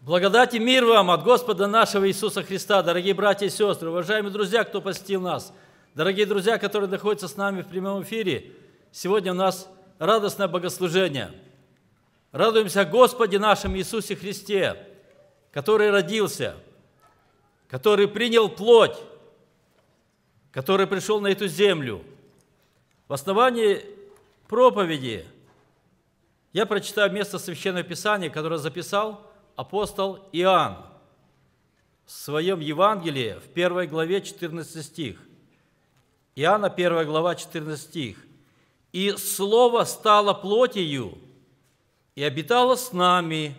Благодать и мир вам от Господа нашего Иисуса Христа, дорогие братья и сестры, уважаемые друзья, кто посетил нас, дорогие друзья, которые находятся с нами в прямом эфире. Сегодня у нас радостное богослужение. Радуемся Господе нашем Иисусе Христе, который родился, который принял плоть, который пришел на эту землю. В основании проповеди я прочитаю место Священного Писания, которое записал – апостол Иоанн в своем Евангелии в первой главе 14 стих. Иоанна 1 глава 14 стих. «И Слово стало плотью, и обитало с нами,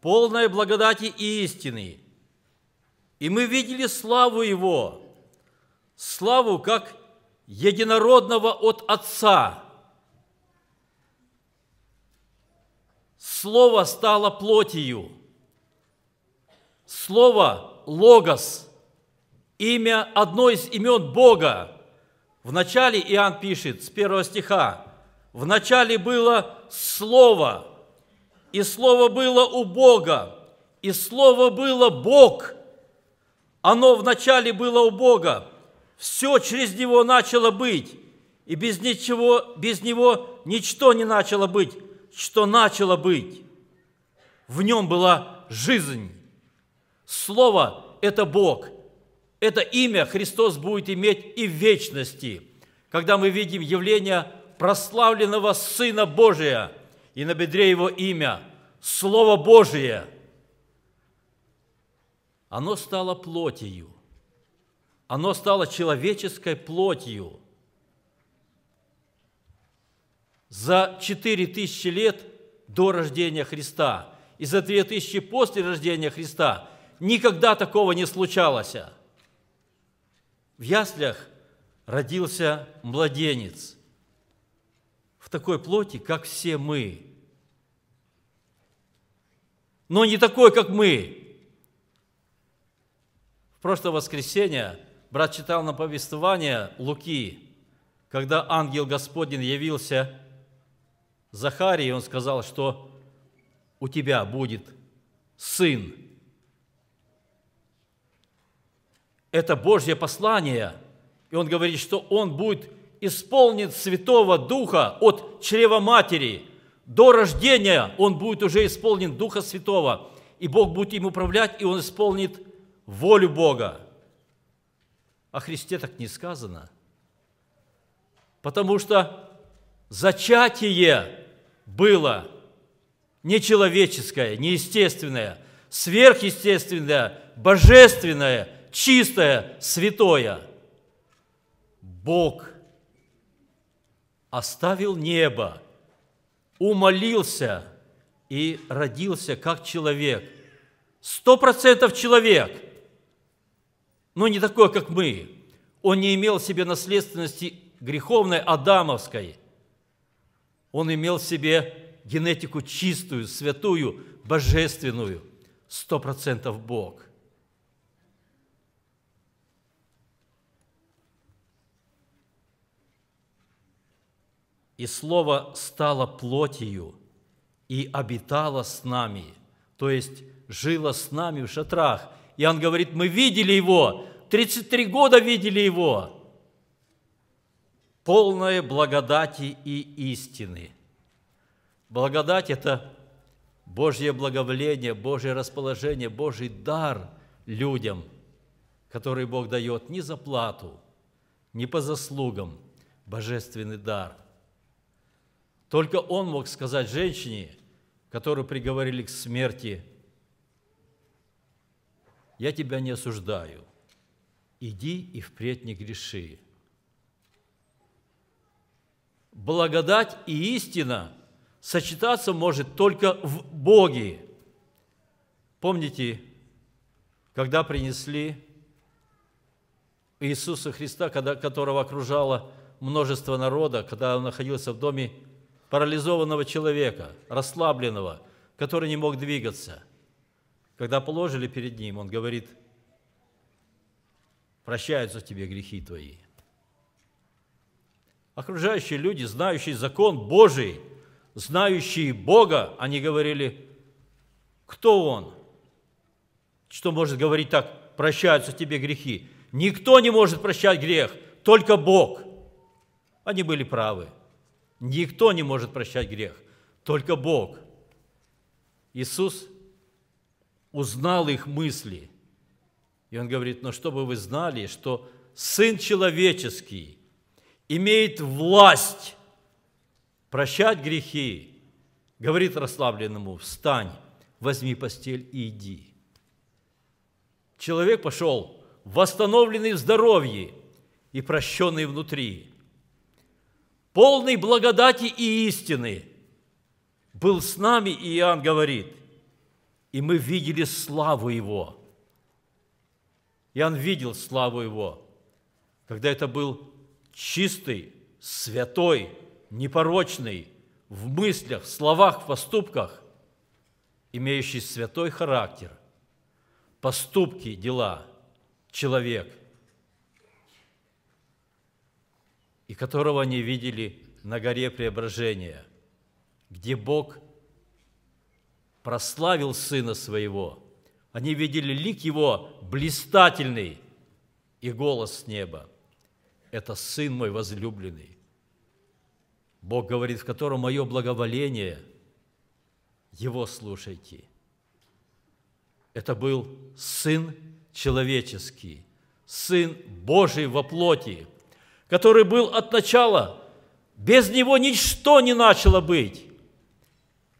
полное благодати и истины. И мы видели славу Его, славу как единородного от Отца, Слово стало плотью. Слово – логос, имя, одно из имен Бога. В начале Иоанн пишет с первого стиха, в начале было Слово, и Слово было у Бога, и Слово было Бог. Оно в начале было у Бога, все через Него начало быть, и без, ничего, без Него ничто не начало быть что начало быть. В нем была жизнь. Слово – это Бог. Это имя Христос будет иметь и в вечности, когда мы видим явление прославленного Сына Божия и на бедре Его имя – Слово Божие. Оно стало плотью. Оно стало человеческой плотью – за 4000 лет до рождения Христа и за 2000 после рождения Христа. Никогда такого не случалось. В яслях родился младенец в такой плоти, как все мы. Но не такой, как мы. В прошлое воскресенье брат читал на повествование Луки, когда ангел Господень явился Захарии он сказал, что у тебя будет сын. Это Божье послание. И он говорит, что он будет исполнен Святого Духа от чрева матери. До рождения он будет уже исполнен Духа Святого. И Бог будет им управлять, и он исполнит волю Бога. О Христе так не сказано. Потому что зачатие – было нечеловеческое, неестественное, сверхъестественное, божественное, чистое, святое. Бог оставил небо, умолился и родился как человек. Сто процентов человек, но ну, не такой, как мы. Он не имел в себе наследственности греховной, адамовской. Он имел в себе генетику чистую, святую, божественную. Сто процентов Бог. И Слово стало плотью и обитало с нами, то есть жило с нами в шатрах. Иоанн говорит, мы видели Его, 33 года видели Его полное благодати и истины. Благодать – это Божье благоволение, Божье расположение, Божий дар людям, который Бог дает не за плату, не по заслугам, божественный дар. Только он мог сказать женщине, которую приговорили к смерти, «Я тебя не осуждаю, иди и впредь не греши». Благодать и истина сочетаться может только в Боге. Помните, когда принесли Иисуса Христа, когда, которого окружало множество народа, когда он находился в доме парализованного человека, расслабленного, который не мог двигаться. Когда положили перед ним, он говорит, прощаются тебе грехи твои – Окружающие люди, знающие закон Божий, знающие Бога, они говорили, кто он? Что может говорить так, прощаются тебе грехи? Никто не может прощать грех, только Бог. Они были правы. Никто не может прощать грех, только Бог. Иисус узнал их мысли. И он говорит, но чтобы вы знали, что Сын Человеческий – имеет власть прощать грехи, говорит расслабленному, встань, возьми постель и иди. Человек пошел, восстановленный в здоровье и прощенный внутри, полный благодати и истины, был с нами, и Иоанн говорит, и мы видели славу Его. Иоанн видел славу Его, когда это был чистый, святой, непорочный, в мыслях, в словах, в поступках, имеющий святой характер, поступки, дела, человек, и которого они видели на горе преображения, где Бог прославил Сына Своего. Они видели лик Его блистательный и голос с неба – это Сын мой возлюбленный, Бог говорит, в котором мое благоволение, его слушайте. Это был Сын человеческий, Сын Божий во плоти, который был от начала. Без Него ничто не начало быть.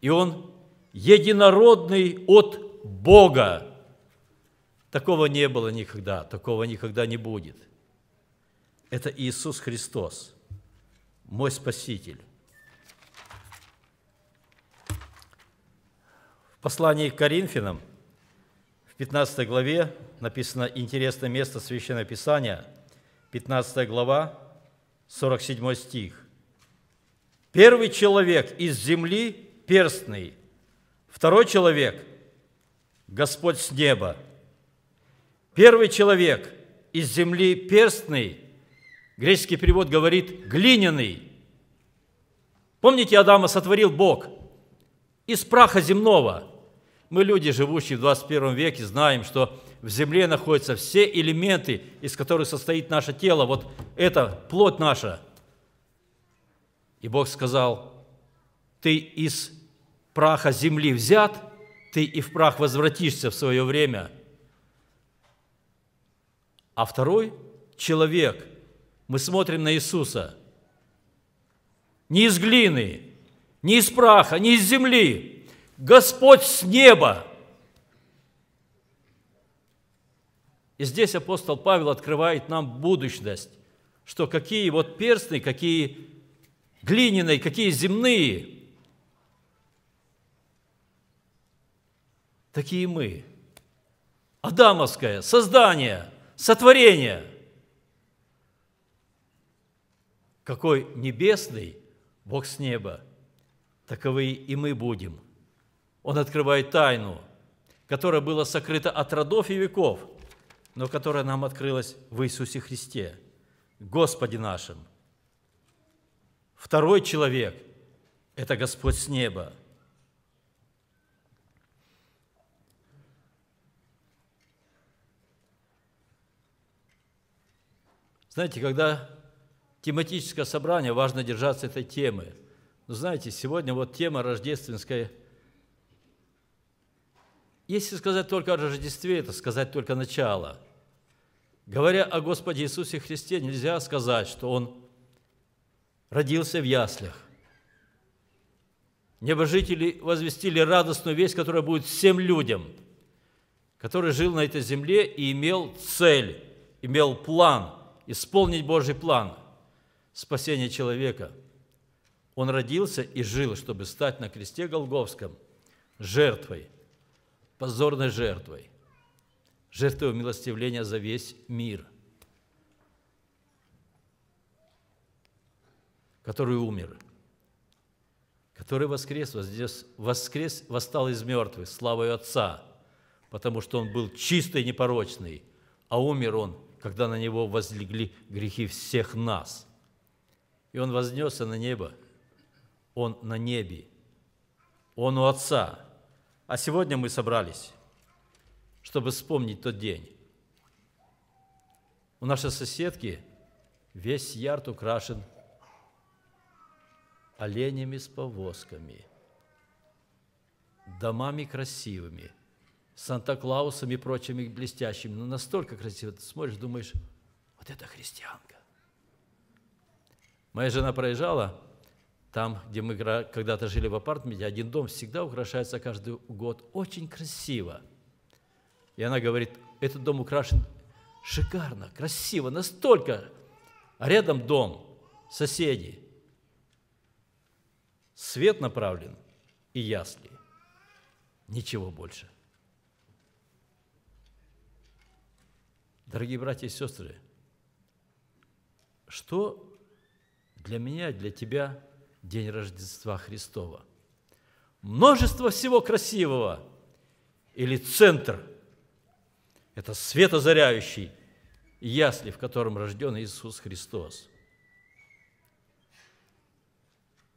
И Он единородный от Бога. Такого не было никогда, такого никогда не будет –– это Иисус Христос, мой Спаситель. В послании к Коринфянам в 15 главе написано интересное место Священного Писания, 15 глава, 47 стих. «Первый человек из земли – перстный, второй человек – Господь с неба. Первый человек из земли – перстный – Греческий перевод говорит «глиняный». Помните, Адама сотворил Бог из праха земного. Мы, люди, живущие в 21 веке, знаем, что в земле находятся все элементы, из которых состоит наше тело. Вот это плоть наша. И Бог сказал, ты из праха земли взят, ты и в прах возвратишься в свое время. А второй человек мы смотрим на Иисуса. Не из глины, не из праха, не из земли. Господь с неба. И здесь апостол Павел открывает нам будущность, что какие вот перстные, какие глиняные, какие земные – такие мы. Адамовское создание, сотворение. какой небесный Бог с неба, таковы и мы будем. Он открывает тайну, которая была сокрыта от родов и веков, но которая нам открылась в Иисусе Христе, Господе нашим. Второй человек – это Господь с неба. Знаете, когда тематическое собрание, важно держаться этой темы. Но ну, знаете, сегодня вот тема рождественская. Если сказать только о Рождестве, это сказать только начало. Говоря о Господе Иисусе Христе, нельзя сказать, что Он родился в яслях. Небожители возвестили радостную весть, которая будет всем людям, который жил на этой земле и имел цель, имел план, исполнить Божий план – спасения человека. Он родился и жил, чтобы стать на кресте Голговском жертвой, позорной жертвой, жертвой милостивления за весь мир, который умер, который воскрес, воскрес, воскрес восстал из мертвых славой Отца, потому что он был чистый и непорочный, а умер он, когда на него возлегли грехи всех нас – и он вознесся на небо. Он на небе. Он у Отца. А сегодня мы собрались, чтобы вспомнить тот день. У нашей соседки весь ярд украшен оленями с повозками, домами красивыми, Санта-Клаусами и прочими блестящими. Но ну, настолько красиво. Ты смотришь, думаешь, вот это христианка. Моя жена проезжала, там, где мы когда-то жили в апартменте, один дом всегда украшается каждый год очень красиво. И она говорит, этот дом украшен шикарно, красиво, настолько. А рядом дом, соседи. Свет направлен и ясли. Ничего больше. Дорогие братья и сестры, что для меня, для тебя день Рождества Христова. Множество всего красивого или центр – это светозаряющий ясли, в котором рожден Иисус Христос.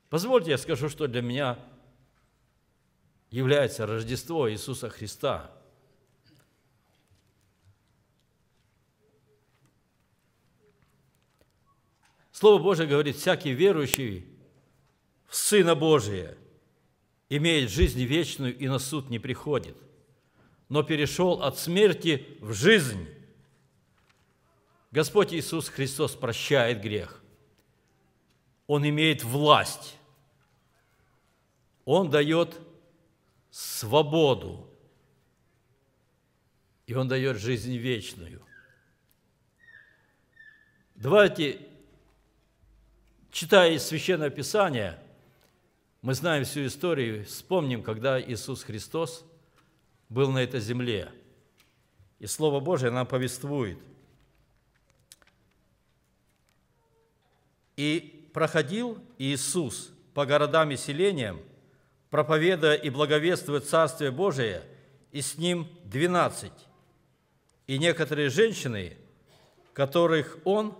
Позвольте я скажу, что для меня является Рождество Иисуса Христа – Слово Божие говорит, всякий верующий в Сына Божия имеет жизнь вечную и на суд не приходит, но перешел от смерти в жизнь. Господь Иисус Христос прощает грех. Он имеет власть. Он дает свободу. И Он дает жизнь вечную. Давайте Читая из Священного Писания, мы знаем всю историю, вспомним, когда Иисус Христос был на этой земле. И Слово Божие нам повествует. «И проходил Иисус по городам и селениям, проповедуя и благовествуя Царствие Божие, и с ним двенадцать, и некоторые женщины, которых он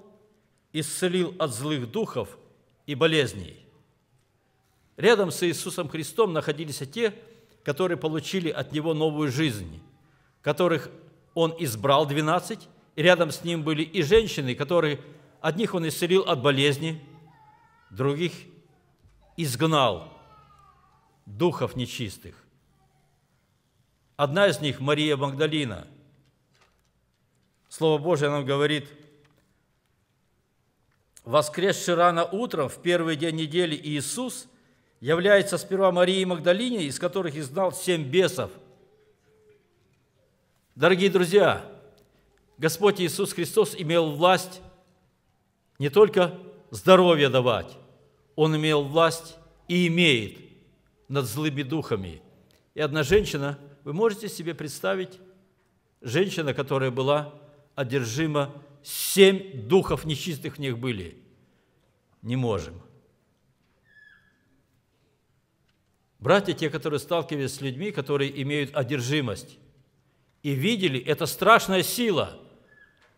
исцелил от злых духов – и болезней. Рядом с Иисусом Христом находились те, которые получили от Него новую жизнь, которых Он избрал 12, и рядом с Ним были и женщины, которые одних Он исцелил от болезни, других изгнал духов нечистых. Одна из них – Мария Магдалина. Слово Божие нам говорит – Воскресший рано утром, в первый день недели, Иисус является сперва Марии Магдалине, из которых изгнал семь бесов. Дорогие друзья, Господь Иисус Христос имел власть не только здоровье давать, Он имел власть и имеет над злыми духами. И одна женщина, вы можете себе представить, женщина, которая была одержима семь духов нечистых в них были. Не можем. Братья, те, которые сталкивались с людьми, которые имеют одержимость, и видели, это страшная сила,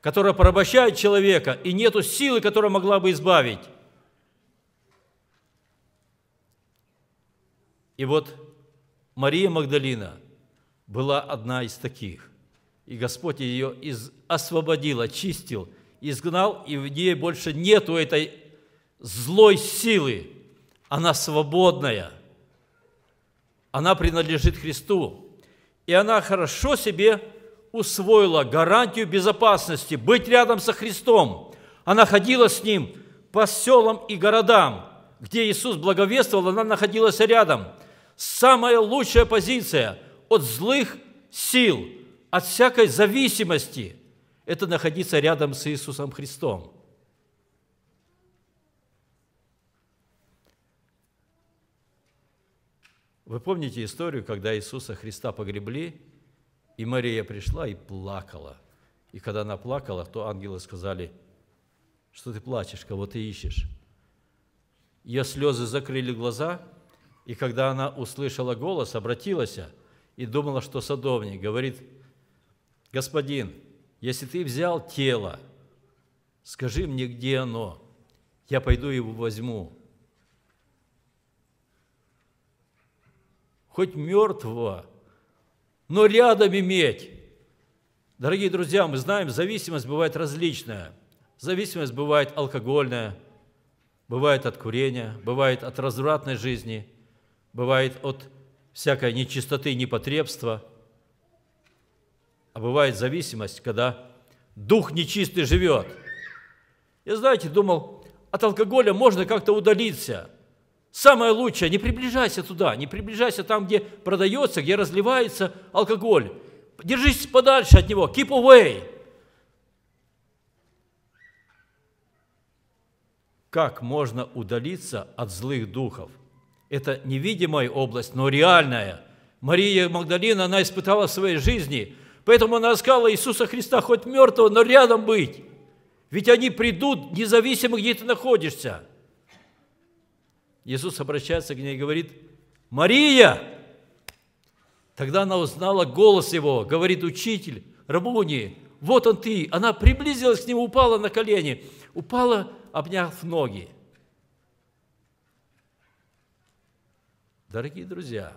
которая порабощает человека, и нету силы, которая могла бы избавить. И вот Мария Магдалина была одна из таких. И Господь ее из... освободил, очистил, изгнал, и в ней больше нету этой злой силы. Она свободная. Она принадлежит Христу. И она хорошо себе усвоила гарантию безопасности, быть рядом со Христом. Она ходила с Ним по селам и городам, где Иисус благовествовал, она находилась рядом. Самая лучшая позиция от злых сил – от всякой зависимости – это находиться рядом с Иисусом Христом. Вы помните историю, когда Иисуса Христа погребли, и Мария пришла и плакала. И когда она плакала, то ангелы сказали, что ты плачешь, кого ты ищешь. Ее слезы закрыли глаза, и когда она услышала голос, обратилась и думала, что садовник говорит – Господин, если ты взял тело, скажи мне, где оно, я пойду его возьму. Хоть мертвого, но рядом иметь. Дорогие друзья, мы знаем, зависимость бывает различная. Зависимость бывает алкогольная, бывает от курения, бывает от развратной жизни, бывает от всякой нечистоты, непотребства – а бывает зависимость, когда дух нечистый живет. Я, знаете, думал, от алкоголя можно как-то удалиться. Самое лучшее, не приближайся туда, не приближайся там, где продается, где разливается алкоголь. Держись подальше от него, keep away. Как можно удалиться от злых духов? Это невидимая область, но реальная. Мария Магдалина, она испытала в своей жизни – Поэтому она искала Иисуса Христа хоть мертвого, но рядом быть. Ведь они придут, независимо, где ты находишься. Иисус обращается к ней и говорит, «Мария!» Тогда она узнала голос его, говорит учитель, Рабуни, вот он ты. Она приблизилась к нему, упала на колени, упала, обняв ноги. Дорогие друзья,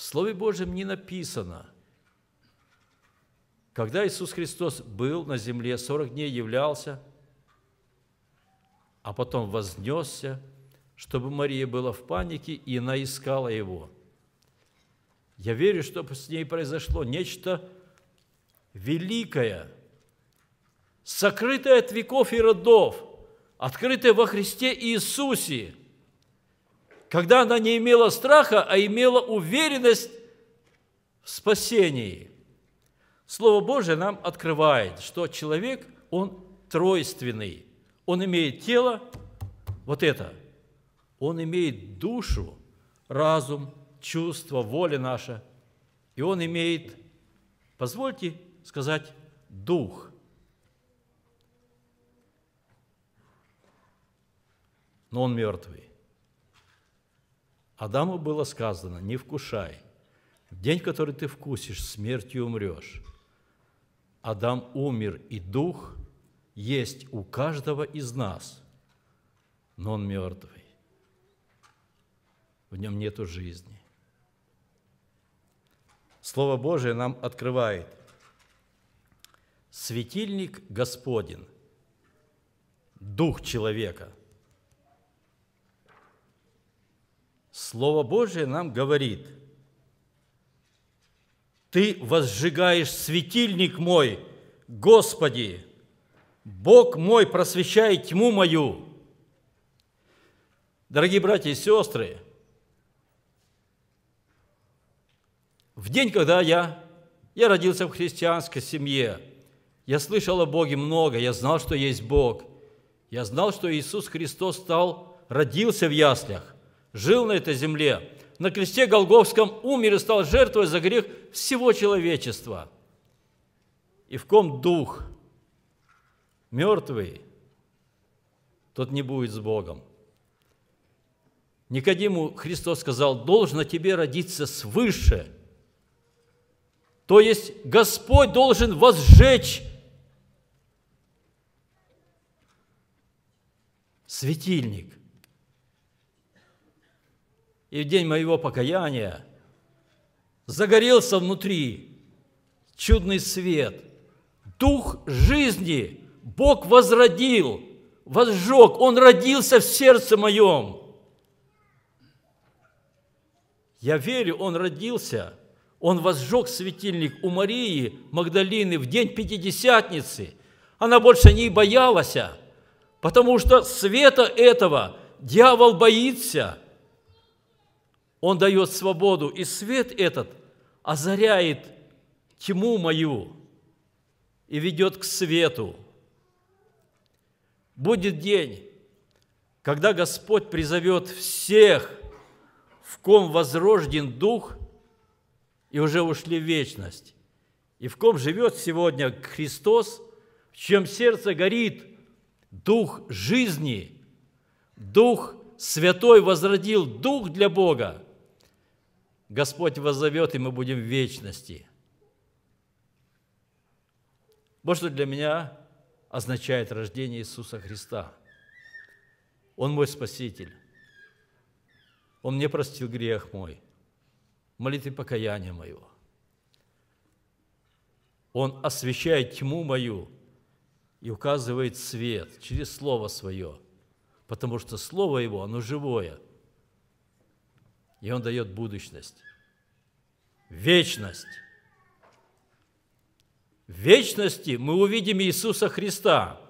в Слове Божьем не написано, когда Иисус Христос был на земле, 40 дней являлся, а потом вознесся, чтобы Мария была в панике и она искала Его. Я верю, что с ней произошло нечто великое, сокрытое от веков и родов, открытое во Христе Иисусе – когда она не имела страха, а имела уверенность в спасении. Слово Божие нам открывает, что человек, он тройственный. Он имеет тело, вот это. Он имеет душу, разум, чувство, воля наша. И он имеет, позвольте сказать, дух. Но он мертвый. Адаму было сказано, не вкушай. В день, который ты вкусишь, смертью умрешь. Адам умер, и дух есть у каждого из нас, но он мертвый. В нем нету жизни. Слово Божие нам открывает. Светильник Господен, дух человека – Слово Божие нам говорит, «Ты возжигаешь светильник мой, Господи, Бог мой просвещает тьму мою». Дорогие братья и сестры, в день, когда я, я родился в христианской семье, я слышал о Боге много, я знал, что есть Бог, я знал, что Иисус Христос стал, родился в яслях, жил на этой земле, на кресте Голговском умер и стал жертвой за грех всего человечества. И в ком дух мертвый, тот не будет с Богом. Никодиму Христос сказал, должно тебе родиться свыше. То есть Господь должен возжечь светильник и в день моего покаяния загорелся внутри чудный свет, дух жизни Бог возродил, возжег, Он родился в сердце моем. Я верю, Он родился, Он возжег светильник у Марии Магдалины в день Пятидесятницы. Она больше не боялась, потому что света этого дьявол боится – он дает свободу, и свет этот озаряет тьму мою и ведет к свету. Будет день, когда Господь призовет всех, в ком возрожден дух и уже ушли в вечность, и в ком живет сегодня Христос, в чем сердце горит дух жизни, дух святой возродил дух для Бога – Господь воззовет, и мы будем в вечности. Вот что для меня означает рождение Иисуса Христа. Он мой Спаситель. Он мне простил грех мой, молитвы покаяния моего. Он освещает тьму мою и указывает свет через Слово Свое, потому что Слово Его, оно живое – и Он дает будущность, вечность. В вечности мы увидим Иисуса Христа.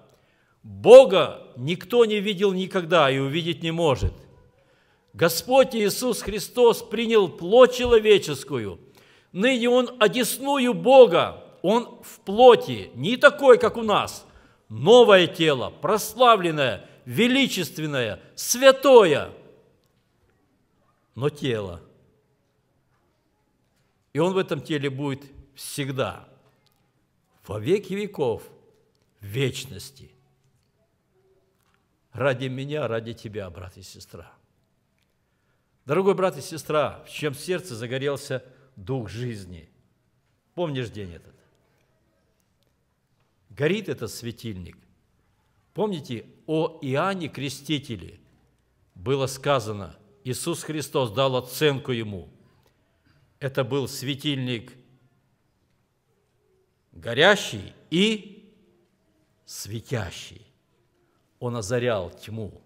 Бога никто не видел никогда и увидеть не может. Господь Иисус Христос принял плоть человеческую. Ныне Он одесную Бога, Он в плоти, не такой, как у нас. Новое тело, прославленное, величественное, святое – но тело. И он в этом теле будет всегда, во веки веков, в вечности. Ради меня, ради тебя, брат и сестра. Дорогой брат и сестра, в чем сердце загорелся дух жизни. Помнишь день этот? Горит этот светильник. Помните, о Иоанне Крестителе было сказано – Иисус Христос дал оценку ему. Это был светильник горящий и светящий. Он озарял тьму.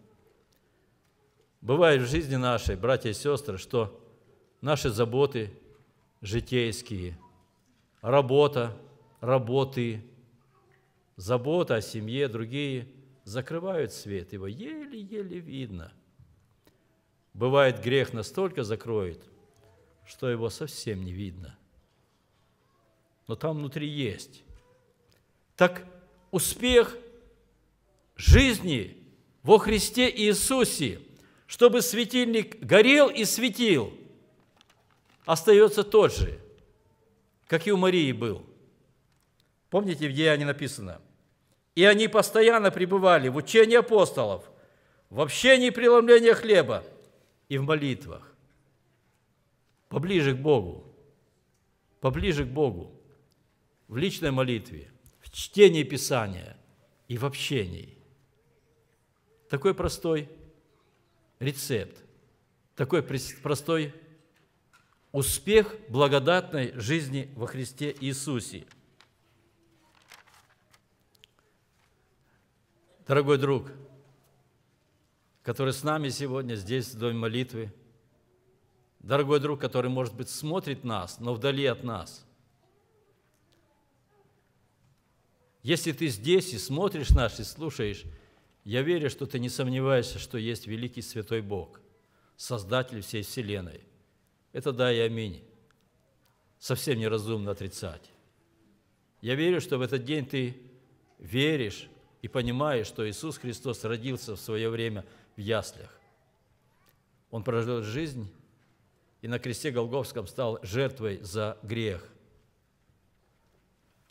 Бывает в жизни нашей, братья и сестры, что наши заботы житейские, работа, работы, забота о семье, другие закрывают свет, его еле-еле видно – Бывает, грех настолько закроет, что его совсем не видно. Но там внутри есть. Так успех жизни во Христе Иисусе, чтобы светильник горел и светил, остается тот же, как и у Марии был. Помните, в Деянии написано, «И они постоянно пребывали в учении апостолов, в общении и преломлении хлеба, и в молитвах. Поближе к Богу. Поближе к Богу. В личной молитве, в чтении Писания и в общении. Такой простой рецепт. Такой простой успех благодатной жизни во Христе Иисусе. Дорогой друг – который с нами сегодня здесь, в Доме молитвы. Дорогой друг, который, может быть, смотрит нас, но вдали от нас. Если ты здесь и смотришь нас, и слушаешь, я верю, что ты не сомневаешься, что есть великий святой Бог, Создатель всей Вселенной. Это да и аминь. Совсем неразумно отрицать. Я верю, что в этот день ты веришь и понимаешь, что Иисус Христос родился в свое время – в яслях. Он прожил жизнь и на кресте Голговском стал жертвой за грех.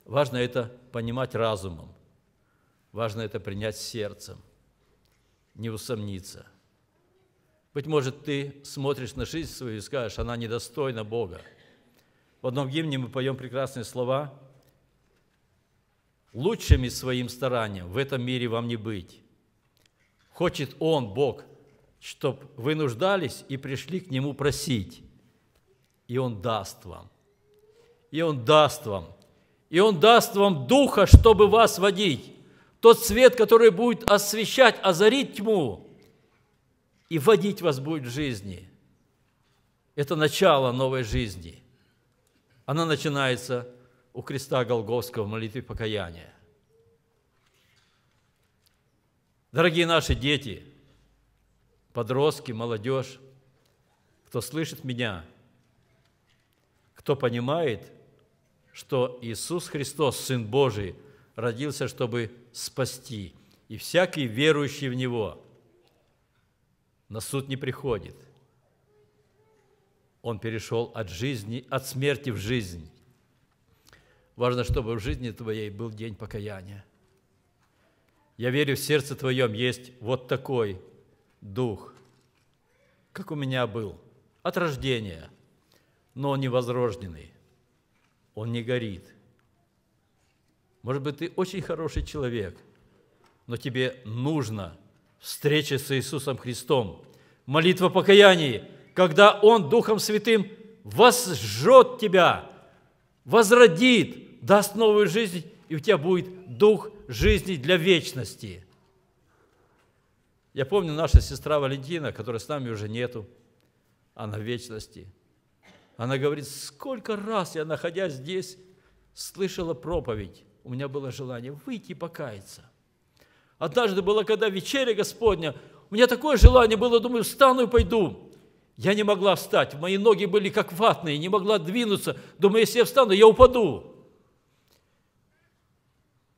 Важно это понимать разумом, важно это принять сердцем, не усомниться. Быть может, ты смотришь на жизнь свою и скажешь, она недостойна Бога. В одном гимне мы поем прекрасные слова. «Лучшими своим старанием в этом мире вам не быть, Хочет Он, Бог, чтобы вы нуждались и пришли к Нему просить. И Он даст вам. И Он даст вам. И Он даст вам Духа, чтобы вас водить. Тот свет, который будет освещать, озарить тьму и водить вас будет в жизни. Это начало новой жизни. Она начинается у креста Голговского в молитве покаяния. Дорогие наши дети, подростки, молодежь, кто слышит меня, кто понимает, что Иисус Христос, Сын Божий, родился, чтобы спасти, и всякий верующий в Него на суд не приходит. Он перешел от жизни, от смерти в жизнь. Важно, чтобы в жизни твоей был день покаяния – я верю, в сердце твоем есть вот такой дух, как у меня был, от рождения, но он не он не горит. Может быть, ты очень хороший человек, но тебе нужно встреча с Иисусом Христом, молитва покаяния, когда Он Духом Святым возжжет тебя, возродит, даст новую жизнь, и у тебя будет дух жизни для вечности. Я помню, наша сестра Валентина, которой с нами уже нету, она в вечности. Она говорит, сколько раз я, находясь здесь, слышала проповедь. У меня было желание выйти и покаяться. Однажды было, когда вечеря Господня, у меня такое желание было, думаю, встану и пойду. Я не могла встать, мои ноги были как ватные, не могла двинуться. Думаю, если я встану, я упаду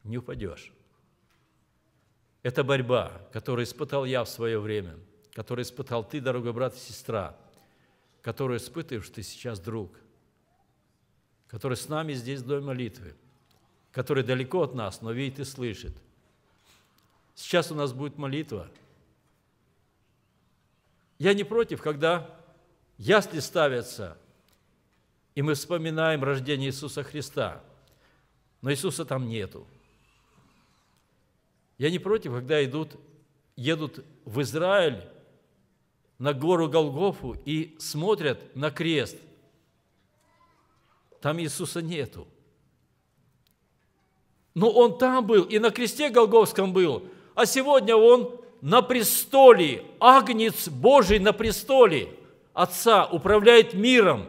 не упадешь. Это борьба, которую испытал я в свое время, которую испытал ты, дорогой брат и сестра, которую испытываешь ты сейчас, друг, который с нами здесь в Доме молитвы, который далеко от нас, но видит и слышит. Сейчас у нас будет молитва. Я не против, когда ясли ставятся, и мы вспоминаем рождение Иисуса Христа, но Иисуса там нету – я не против, когда идут, едут в Израиль на гору Голгофу и смотрят на крест. Там Иисуса нету. Но Он там был, и на кресте Голговском был. А сегодня Он на престоле, Агнец Божий на престоле Отца управляет миром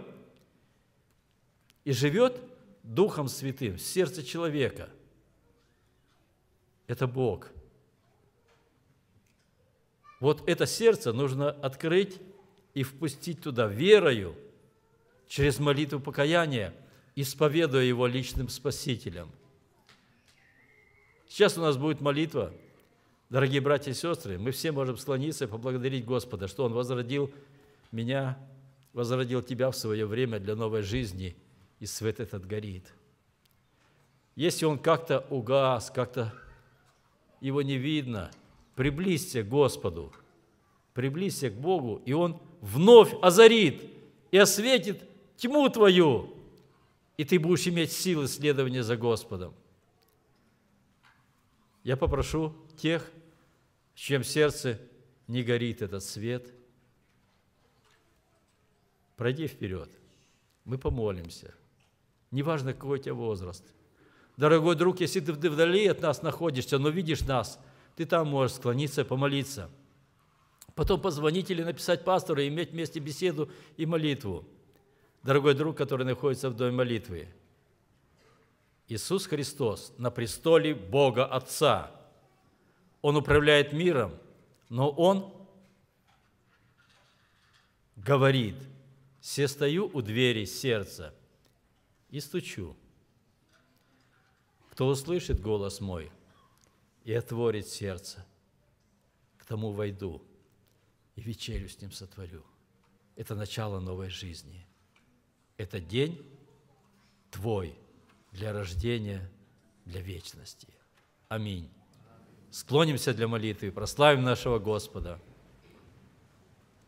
и живет Духом Святым в сердце человека – это Бог. Вот это сердце нужно открыть и впустить туда верою, через молитву покаяния, исповедуя его личным спасителем. Сейчас у нас будет молитва. Дорогие братья и сестры, мы все можем склониться и поблагодарить Господа, что Он возродил меня, возродил тебя в свое время для новой жизни, и свет этот горит. Если он как-то угас, как-то его не видно. Приблизься к Господу, приблизься к Богу, и Он вновь озарит и осветит тьму твою, и ты будешь иметь силы следования за Господом. Я попрошу тех, в чьем сердце не горит этот свет, пройди вперед. Мы помолимся. Неважно, какой у тебя возраст – Дорогой друг, если ты вдали от нас находишься, но видишь нас, ты там можешь склониться, помолиться. Потом позвонить или написать пастору, и иметь вместе беседу и молитву. Дорогой друг, который находится в доме молитвы. Иисус Христос на престоле Бога Отца. Он управляет миром, но Он говорит, все стою у двери сердца и стучу». Кто услышит голос мой и отворит сердце, к тому войду и вечерю с ним сотворю. Это начало новой жизни. Это день твой для рождения, для вечности. Аминь. Склонимся для молитвы, прославим нашего Господа.